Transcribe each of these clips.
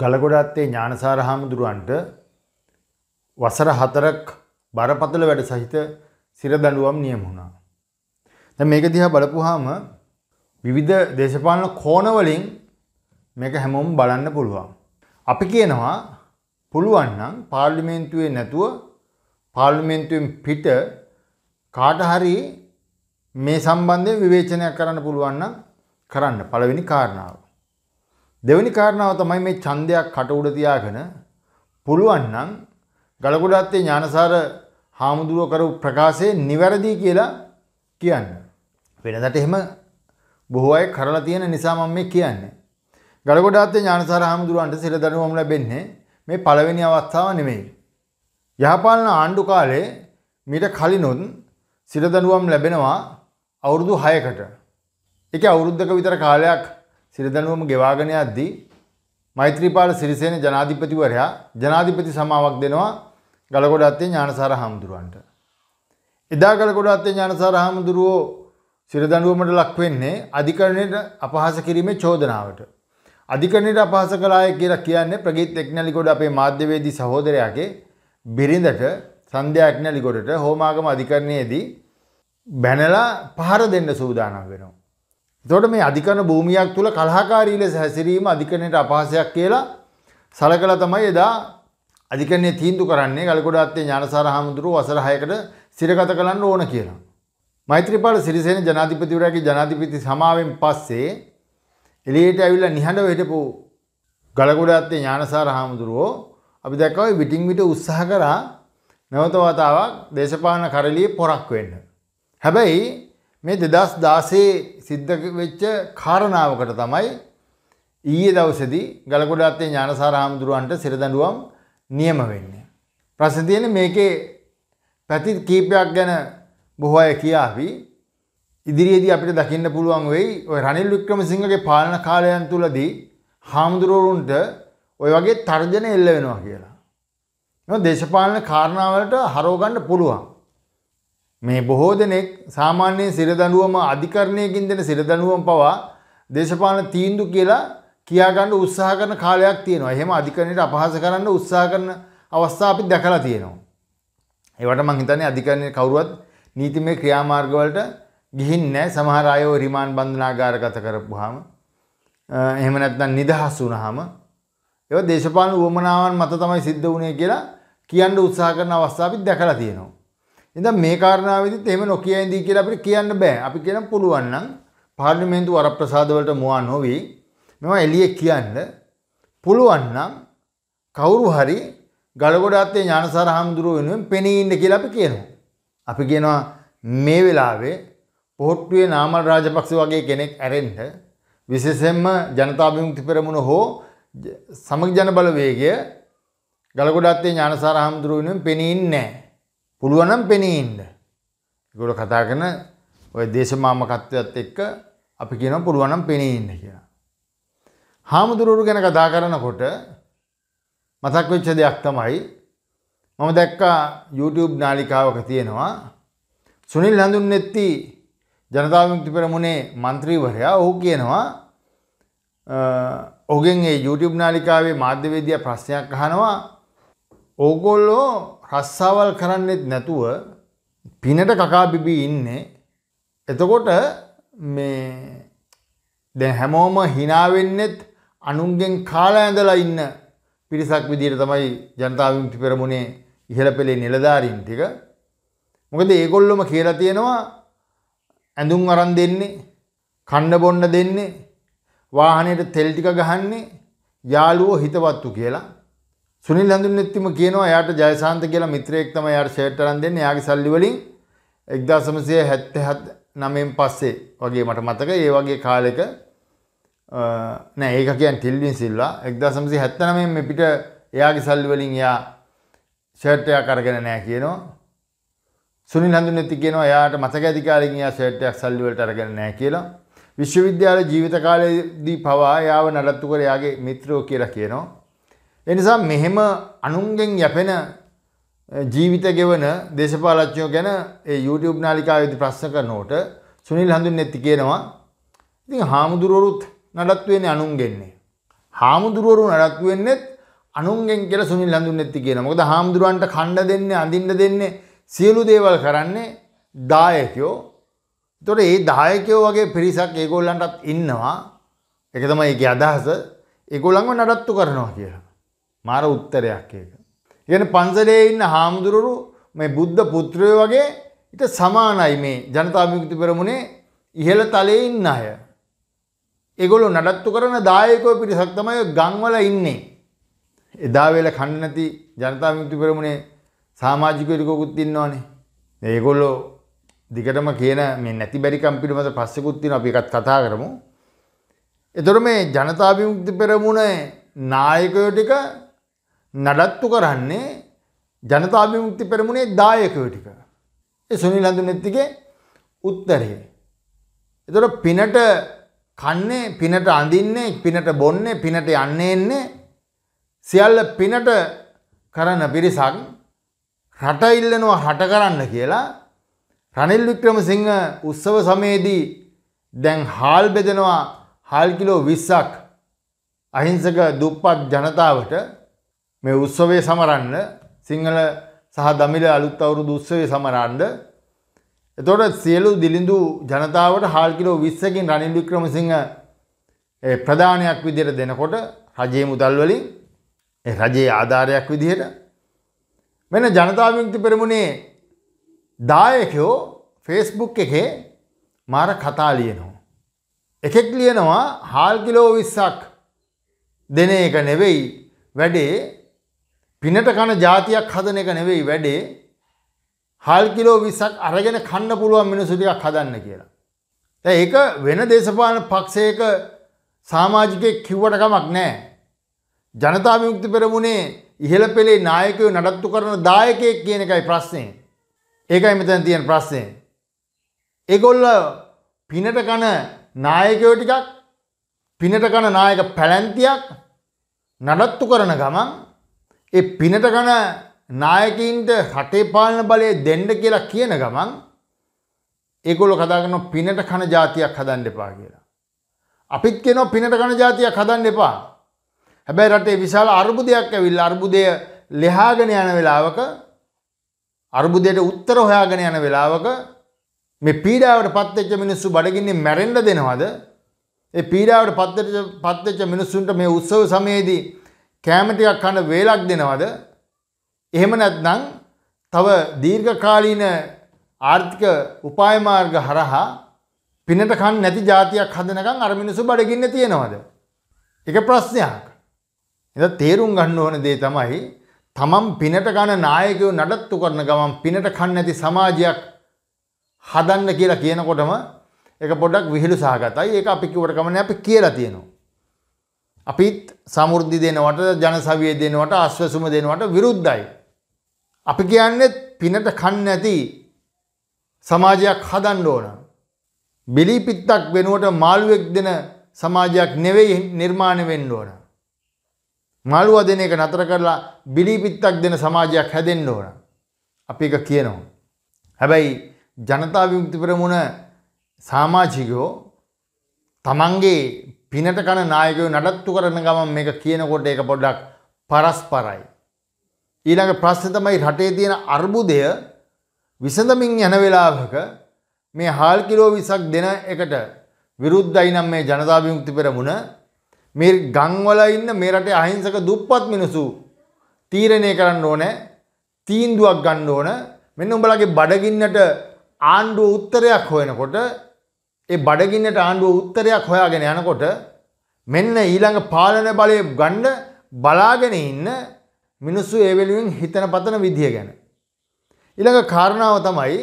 ගලගොඩත්තේ ඥානසාර හාමුදුරුවන්ට වසර හතරක් බරපතල වැඩ සහිත සිරදඩුවම් නියම වුණා. දැ මේක දිහා බලපුහාම විවිධ දේශපාලන කෝනවලින් මේක හැමෝම් බලන්න පුළුවන්. අපි කියනවා පුළුවන්නම් පාර්ලිමේන්තුවේ නැතුව පාර්ලිමේන්තුවෙන් පිට කාටහරි මේ සම්බන්ධය විවේචනයක් කරන්න පුළුවන්න කරන්න පළවෙනි කාරණාව. දෙවැනි කාරණාව තමයි මේ ඡන්දයක් කට උඩ තියාගෙන පුළුවන් නම් ගලකොඩාත්තේ ඥානසාර හාමුදුරුව කරපු ප්‍රකාශය නිවැරදි කියලා කියන්න. වෙනදට එහෙම බොහෝ අය කරලා තියෙන නිසා මම මේ කියන්නේ. ගලකොඩාත්තේ ඥානසාර හාමුදුරුවන්ට සිර දඬුවම් ලැබෙන්නේ මේ පළවෙනි අවස්ථාව නෙමෙයි. යහපාලන ආණ්ඩු කාලේ මීට කලිනුත් සිර දඬුවම් ලැබෙනවා අවුරුදු 6කට. ඒකේ අවුරුද්දක විතර කාලයක් සිරදනුවම ගෙවාගෙන යද්දී මෛත්‍රීපාල සිරිසේන ජනාධිපතිවරයා ජනාධිපති සමාවක් දෙනවා ගලකොඩ අත්තේ ඥානසාර හාමුදුරුවන්ට. එදා ගලකොඩ අත්තේ ඥානසාර හාමුදුරුවෝ සිරදනුවමට ලක් වෙන්නේ අධිකරණයට අපහාස කිරීමේ චෝදනාවට. අධිකරණයට අපහාස කළාය කියලා කියන්නේ ප්‍රගීත් එක්නැලිගොඩ අපේ මාධ්‍යවේදී සහෝදරයාගේ බිරිඳට සන්ධ්‍යා එක්නැලිගොඩට හෝමාගම අධිකරණයේදී බැනලා පහර දෙන්න සූදානම් වෙනවා. එතකොට මේ අධිකරණ භූමියක් තුල කලහකාරී ලෙස හැසිරීම අධිකරණයට අපහාසයක් කියලා සලකලා තමයි එදා අධිකරණයේ තීන්දුව කරන්නේ ගල්කොඩාත්තේ ඥානසාර හාමුදුරුව වසර 6කට සිරගත කරන්න ඕන කියලා. මෛත්‍රීපාල සිරිසේන ජනාධිපතිවරයාගේ ජනාධිපති සමාවෙන් පස්සේ එළියට ඇවිල්ලා නිහඬව හිටපු ගලකොඩාත්තේ ඥානසාර හාමුදුරුවෝ අපි දැක්කා ඔය විටින් විට උත්සාහ කරා නැවත වතාවක් දේශපාලන කරළියේ පොරක් වෙන්න. හැබැයි මේ 2016 සිද්ධ වෙච්ච කාරණාවකට තමයි ඊයේ දවසේදී ගලකොඩාත්තේ ඥානසාර හාමුදුරුවන්ට සිරදඬුවම් නියම වෙන්නේ. ප්‍රශ්න තියෙන්නේ මේකේ පැති කීපයක් ගැන බොහෝ අය කියාවි. ඉදිරියේදී අපිට දකින්න පුළුවන් වෙයි ඔය රනිල් වික්‍රමසිංහගේ පාලන කාලයන් තුලදී හාමුදුරුවරුන්ට ඔය වගේ තර්ජන එල්ල වෙනවා කියලා. නෝ දේශපාලන කාරණාවලට හරව ගන්න පුළුවන්. මේ බොහෝ දෙනෙක් සාමාන්‍ය සිරදඬුවම අධිකරණයකින් දෙන සිරදඬුවම් පවා දේශපාලන තීන්දුව කියලා කියාගන්න උත්සාහ කරන කාලයක් තියෙනවා. එහෙම අධිකරණයට අපහාස කරන්න උත්සාහ කරන අවස්ථා අපි දැකලා තියෙනවා. ඒවට මං හිතන්නේ අධිකරණයේ කවුරුවත් නීතිමය ක්‍රියාමාර්ග වලට ගිහින් නැහැ. සමහර අය ඔය රිමාන්ඩ් බන්ධනාගාරගත කරපුවාම එහෙම නැත්නම් නිදහස් වුණාම ඒවා දේශපාලන උවමනාවන් මත තමයි සිද්ධ වුණේ කියලා කියන්න උත්සාහ කරන අවස්ථා අපි දැකලා තියෙනවා. ඉඳන් මේ කාරණාවෙදිත් එහෙම නොකිය ඉඳී කියලා අපිට කියන්න බෑ. අපි කියන්න පුළුවන් නම් පාර්ලිමේන්තු වරප්‍රසාද වලට මුවා නොවි මේවා එළියේ කියන්න පුළුවන් නම් කවුරු හරි ගලගොඩ අත්තේ ඥානසාර හාමුදුරුව වෙනුවෙන් පෙනී ඉන්න කියලා අපි කියනවා. අපි කියනවා මේ වෙලාවේ පොහොට්ටුවේ නාමල් රාජපක්ෂ වගේ කෙනෙක් ඇරෙන්න විශේෂයෙන්ම ජනතා විමුක්ති පෙරමුණ හෝ සමග ජන බලවේගය ගලගොඩ අත්තේ ඥානසාර හාමුදුරුව වෙනුවෙන් පෙනී ඉන්නේ නැහැ. පුළුවනම් පෙනීන්ඩ. ගොඩ කතා කරන ඔය දේශමාමකත්වයක්ත් එක්ක අපි කියන පුළුවනම් පෙනීන්න කියලා. හාමුදුරුවරු ගැන කතා කරනකොට මතක් වෙච්ච දෙයක් තමයි මම දැක්කා YouTube නාලිකාවක තියෙනවා සුනිල් හඳුන්නෙත්ති ජනතා විමුක්ති පෙරමුණේ മന്ത്രിවරයා ඔහු කියනවා ඔහුගෙන් ඒ YouTube නාලිකාවේ මාධ්‍යවේදියා ප්‍රශ්නයක් අහනවා ඕගොල්ලෝ රස්සාවල් කරන්නෙත් නැතුව පිනට කකාබිබී ඉන්නේ එතකොට මේ දැ හැමෝම හිනාවෙන්නෙත් අනුන්ගෙන් කාලා ඇඳලා ඉන්න පිරිසක් විදියට තමයි ජනතා විමුක්ති පෙරමුණේ ඉහළ පෙළේ නිලධාරීන් ටික. මොකද ඒගොල්ලොම කියලා තියෙනවා ඇඳුම් අරන් දෙන්නේ, කන්න බොන්න දෙන්නේ, වාහනේට තෙල් ටික ගහන්නේ යාළුවෝ හිතවත්තු කියලා. සුනිල් හඳුන්නෙත්තිම කියනවා එයාට ජයසාන්ත කියලා මිත්‍රයෙක් තමයි එයාට ෂර්ට් අරන් දෙන්නේ. එයාගේ සල්ලි වලින් 1979 පස්සේ වගේ මට මතක ඒ වගේ කාලෙක නෑ ඒක කියන්නේ ටිල්වින් සිල්වා 1979 මේ පිට එයාගේ සල්ලි වලින් එයා ෂර්ට් එකක් අරගෙන නෑ කියනවා. සුනිල් හඳුන්නෙත්ති කියනවා එයාට මතක ඇති කාලෙකින් එයා ෂර්ට් එකක් සල්ලි වලට අරගෙන නෑ කියලා. විශ්වවිද්‍යාල ජීවිත කාලයේදී පවා එයාව නඩත්තු කර එයාගේ මිත්‍රයෝ කියලා කියනවා. එනිසා මෙහෙම අනුන්ගෙන් යැපෙන ජීවිත ගෙවන දේශපාලච්ඥෝ ගැන YouTube නාලිකාවෙදි ප්‍රශ්ක නෝට සුනිල් හඳුන් නැති කියනවා ඉතින් හාමුදුරුවරුත් නඩත්වෙන අනුන්ගෙන්නේ. හාමුදුරුවරු නඩත්වෙන්නෙත් අනුන්ගෙන් කියලා සුනිල් හඳුන් නැති කියන මොකද හාමුදුරුවන්ට කණ්ඩ දෙන්නේ අඳින්න දෙන්නේ සියලු දේවල් කරන්නේ දායකයෝ තොට ඒ දායකයෝ වගේ පිරිසක් ඒගොල්ලන්ටත් ඉන්නවා එකතම ඒ අදහස ඒගොලන්ව නඩත්තු කරනවා කියලා. මාර උත්තරයක් ඒක. ඉගෙන පන්සලේ ඉන්න හාමුදුරුවරු මේ බුද්ධ පුත්‍රයෝ වගේ ඊට සමානයි මේ ජනතා විමුක්ති පෙරමුණේ ඉහළ තලයේ ඉන්න අය. ඒගොල්ලෝ නඩත්තු කරන දායකයෝ පිරිසක් තමයි ගම්වල ඉන්නේ. එදා වේල කන්න නැති ජනතා විමුක්ති පෙරමුණේ සමාජිකයෙකුත් ඉන්නවනේ. ඒගොල්ලෝ දිගටම කියන මේ නැති බැරිකම් පිළිබඳ ප්‍රශ්නකුත් තියෙනවා අපි එකත් කතා කරමු. එතකොට මේ ජනතා විමුක්ති පෙරමුණේ නායකයෝ ටික නඩත්තු කරන්නේ ජනතාභිමුක්ති පෙරමුණේ දායකයෝ ටික. ඒ සුනිල් හඳුනෙත්තිගේ උත්තරේ. එතකොට පිනට කන්නේ පිනට අඳින්නේ පිනට බොන්නේ පිනට යන්නේ එන්නේ සියල්ල පිනට කරන පිරිසක් රට ඉල්ලනවා හට කරන්න කියලා රනිල් වික්‍රමසිංහ උත්සව සමයේදී දැන් හාල් බෙදෙනවා හාල් කිලෝ 20ක් අහිංසක දුප්පත් ජනතාවට මේ උත්සවය සමරන්න සිංහල සහ දමිල අලුත් අවුරුදු උත්සවය සමරන්න එතකොට සියලු දිලිඳු ජනතාවට හාල් කිලෝ 20කින් රනිල් වික්‍රමසිංහ ප්‍රධානයක් විදිහට දෙනකොට රජයේ මුදල් වලින් ඒ රජයේ ආධාරයක් විදිහට වෙන ජනතා විමුක්ති පෙරමුණේ දායකයෝ Facebook එකේ මාර කතා ලියනවා. එකෙක් ලියනවා හාල් කිලෝ 20ක් දෙන එක නෙවෙයි වැඩේ පිනට කන જાතියක් හදන එක නෙවෙයි වැඩේ. හල් කිලෝ 20ක් අරගෙන කන්න පුළුවන් මිනිස්සු ටිකක් හදන්න කියලා. දැන් ඒක වෙන දේශපාලන පක්ෂයක සමාජිකයෙක් කිව්වට කමක් නැහැ. ජනතා විමුක්ති පෙරමුණේ ඉහළ පෙළේ නායකයෝ නඩත්තු කරන දායකයෙක් කියන එකයි ප්‍රශ්නේ. ඒකයි මෙතන තියෙන ප්‍රශ්නේ. ඒගොල්ල පිනට කන නායකයෝ ටිකක් පිනට කන නායක පැලැන්තියක් නඩත්තු කරන ගමන් ඒ පිනට ගන නායකීන්ට රටේ පාලන බලය දෙන්න කියලා කියන ගමන් ඒගොල්ලෝ කතා කරනවා පිනට කන જાතියක් හදන්න එපා කියලා. අපිත් කියනවා පිනට කන જાතියක් හදන්න එපා. හැබැයි රටේ විශාල අර්බුදයක් ඇවිල්ලා අර්බුදය ලෙහාගෙන යන වෙලාවක අර්බුදයට උත්තර හොයාගෙන යන වෙලාවක මේ පීඩාවට පත්වෙච්ච මිනිස්සු බඩගින්නේ මැරෙන්න දෙනවද? ඒ පීඩාවට පත්වෙච්ච මිනිස්සුන්ට මේ උත්සව සමයේදී කෑමතියක් කන්න වේලක් දෙනවද එහෙම නැත්නම් තව දීර්ඝකාලීන ආර්ථික උපායමාර්ග හරහා පිනට කන් නැති ජාතියක් හදනකම් අර මිනිස්සු බඩගින්න තියෙනවද එක ප්‍රශ්නයක් එද තේරුම් ගන්න ඕන දේ තමයි තමන් පිනට ගන නායකයෝ නඩත්තු කරන ගමන් පිනට කන් නැති සමාජයක් හදන්න කියලා කියනකොටම එක පොඩක් විහිළු සහගතයි ඒක අපි කිව්වට ගමන් අපි කියලා තියෙනවා අපිත් සමෘද්ධි දෙනවට ජනසවිය දෙනවට අශ්වසුම දෙනවට විරුද්ධයි. අපි කියන්නෙත් පිනට කන්න නැති සමාජයක් හදන්න ඕන. බිලිපිත්තක් වෙනුවට මාළුවෙක් දෙන සමාජයක් නෙවෙයි නිර්මාණය වෙන්න ඕන. මාළුව දෙන එක නතර කරලා බිලිපිත්තක් දෙන සමාජයක් හැදෙන්න ඕන. අපි එක කියනවා. හැබැයි ජනතා විමුක්ති පෙරමුණ සාමාජිකයෝ තමන්ගේ පිනට කන නායකයෝ නඩත්තු කරන ගමන් මේක කියනකොට ඒක පොඩ්ඩක් පරස්පරයි. ඊළඟ ප්‍රශ්නේ තමයි රටේ තියෙන අර්බුදය විසඳමින් යන වෙලාවක මේ හාල් කිලෝ 20ක් දෙන එකට විරුද්ධයි නම් මේ ජනතා විමුක්ති පෙරමුණ මේ ගම්වල ඉන්න මේ රටේ අහිංසක දුප්පත් මිනිස්සු තීරණය කරන්න ඕනේ තීන්දුවක් ගන්න ඕන මෙන්න උඹලගේ බඩගින්නට ආණ්ඩුව උත්තරයක් හොයනකොට ඒ බඩගින්නට ආණ්ඩුව උත්තරයක් හොයාගෙන යනකොට මෙන්න ඊළඟ පාලන බලය ගණ්ඩ බලාගෙන ඉන්න මිනිස්සු ඒ වෙනුවෙන් හිතන පතන විදිය ගැන. ඊළඟ කාරණාව තමයි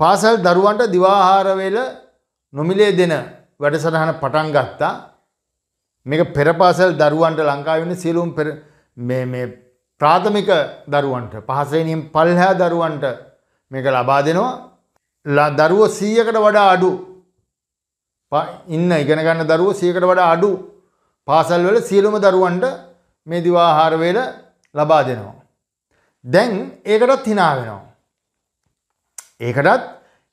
පාසල් දරුවන්ට දිවාහාර වේල නොමිලේ දෙන වැඩසටහන පටන් ගත්තා. මේක පෙර පාසල් දරුවන්ට ලංකාවේ ඉන්න සියලුම පෙර මේ මේ ප්‍රාථමික දරුවන්ට පහසෙනියම් පල්හැ දරුවන්ට මේක ලබා දෙනවා දරුවෝ සීයකට වඩා අඩු ඉන්න ඉගෙන ගන්න දරුවෝ සීයකට වඩා අඩු පාසල්වල සියලුම දරුවන්ට මේ දිවාහාර වේල ලබා දෙනවා. දැන් ඒකටත් hina වෙනවා. ඒකටත්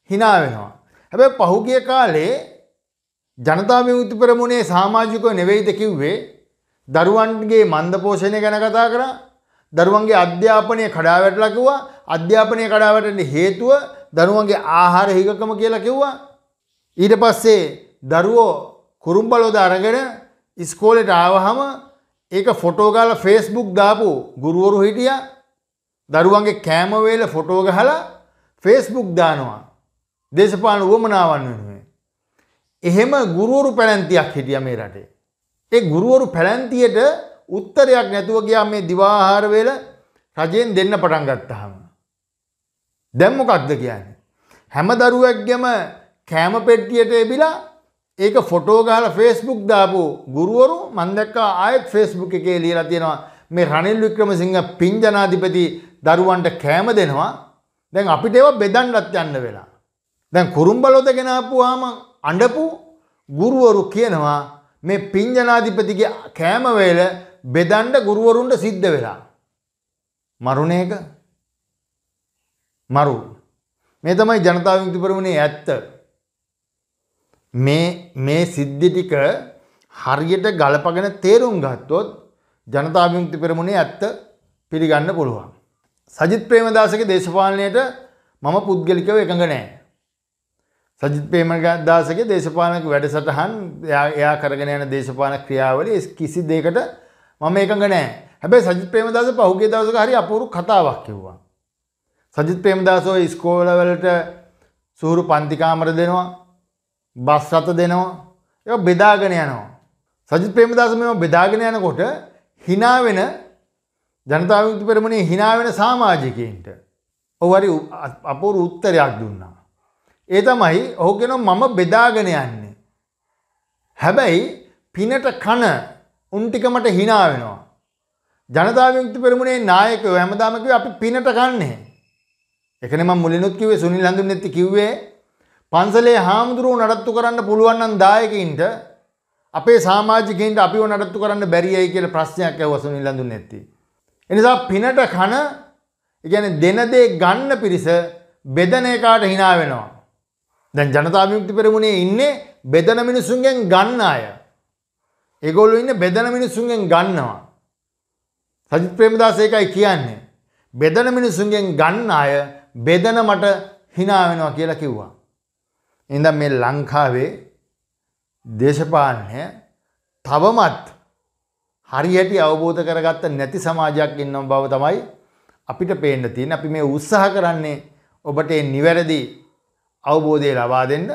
hina වෙනවා. හැබැයි පහුගිය කාලේ ජනතා විමුක්ති පෙරමුණේ සමාජිකව නෙවෙයිද කිව්වේ දරුවන්ගේ මන්ද පෝෂණය ගැන කතා කරා දරුවන්ගේ අධ්‍යාපනය කඩාවැටලා කිව්වා අධ්‍යාපනය කඩාවැටෙන්න හේතුව දරුවන්ගේ ආහාර හිගකම කියලා කිව්වා. ඊට පස්සේ දරුවෝ කුරුම්බලෝද අරගෙන ඉස්කෝලෙට ආවහම ඒක ෆොටෝගාල ෆේස්බුක් දාපු ගුරුවරු හිටිය දරුවන්ගේ කෑමවේල ෆොටෝගහලා ෆේස්බුක් දානවා දේශපාන වුවමනාවන් වෙනුවේ. එහෙම ගුරුවරු පැළැන්තියක් හිටිය මේ රටේ. ඒ ගුරුවරු පැළැන්තියට උත්තරයක් නැතුව ගියා මේ දිවාහාරවේල රජයෙන් දෙන්න පටන් ගත්තහම. දැම්මොකක්ද කියන්න. හැම දරුවක්ගම කෑම පෙට්ටියට එබිලා ඒක ෆොටෝගාල ෆේස්බුක් දාපු ගුරුවරු මන්දක්කා ආයත් ෆේස්බුක් එකේ ලියලා තියෙනවා මේ රනිල් වික්‍රමසිංහ පින්ජනාධිපති දරුවන්ට කෑම දෙනවා දැන් අපිට ඒවා බෙදන්නත් යන්න වෙලා. දැන් කුරුම්බලොත ගෙනාපුවාම අඬපු ගුරුවරු කියනවා මේ පින්ජනාධිපතිගේ කෑමවේල බෙදන්ඩ ගුරුවරුන්ට සිද්ධ වෙලා. මරුණේක මරු. මේ තමයි ජනතා විමුක්ති පෙරමුණේ ඇත්ත. මේ මේ සිද්ධි ටික හරියට ගලපගෙන තේරුම් ගත්තොත් ජනතා විමුක්ති පෙරමුණේ ඇත්ත පිළිගන්න පුළුවන්. සජිත් ප්‍රේමදාසගේ දේශපාලනයට මම පුද්ගලිකව එකඟ නෑ. සජිත් ප්‍රේමදාසගේ දේශපාලන වැඩසටහන් එයා කරගෙන යන දේශපාලන ක්‍රියාවලිය කිසි දෙයකට මම එකඟ නෑ. හැබැයි සජිත් ප්‍රේමදාස පහුගිය දවසක හරි අපූරු කතාවක් කිව්වා. සජිත් ප්‍රේමදාසෝ ඉස්කෝලවලට සූරු පන්තිකාමර දෙනවා බස් රථ දෙනවා ඒ බෙදාගෙන යනවා. සජිත් ප්‍රේමදාස මෙම බෙදාගෙන යනකොට හිනා වෙන ජනතා විමුක්ති පෙරමුණේ හිනා වෙන සමාජිකයින්ට ඔහු හරි අපූර්ව උත්තරයක් දුන්නා. ඒ තමයි ඔහු කියනවා මම බෙදාගෙන යන්නේ. හැබැයි පිනට කන උන් ටික මට hina වෙනවා. ජනතා විමුක්ති පෙරමුණේ නායකයෝ හැමදාම කිව්වේ අපි පිනට කන්නේ. එකන මම මුලිනුත් කිව්වේ සුනිල් හඳුන්නේත් කිව්වේ පන්සලේ හාමුදුරුවෝ නඩත්තු කරන්න පුළුවන් නම් දායකින්ට අපේ සමාජිකයින්ට අපිව නඩත්තු කරන්න බැරියයි කියලා ප්‍රශ්නයක් ඇහුවා සුනිල් හඳුන්නේත්. එනිසා පිනට කන කියන්නේ දෙන දේ ගන්න පිරිස බෙදන එකාට hina වෙනවා. දැන් ජනතා විමුක්ති පෙරමුණේ ඉන්නේ බෙදන මිනිසුන්ගෙන් ගන්න අය. ඒගොල්ලෝ ඉන්නේ බෙදන මිනිසුන්ගෙන් ගන්නවා. සජිත් ප්‍රේමදාස ඒකයි කියන්නේ. බෙදන මිනිසුන්ගෙන් ගන්න අය බෙදන මට හිනාවෙනවා කියලා කිව්වා. ඉඳ මේ ලංකාවේ දේශපාලනය තවමත් හරිහැටි අවබෝධ කරගත්ත නැති සමාජයක් ඉන්නම් බව තමයි අපිට පේන්න තියෙන අපි මේ උත්සාහ කරන්නේ ඔබට නිවැරදි අවබෝධය ලබා දෙන්න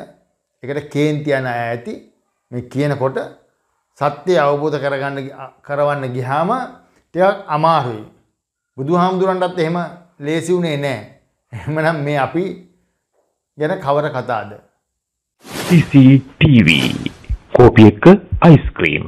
එකට කේන්තියන අය ඇති මේ කියනකොට සත්‍යය අවබෝධ කරගන්න කරවන්න ගිහාම ටිකක් අමාරුයි. බුදුහාමුදුරන්ටත් එහෙම ලේසි වුණේ නැහැ. එමනම් මේ අපි ගැන කවර කතාද. CCTV කෝපි එක්ක අයිස්ක්‍රීම්.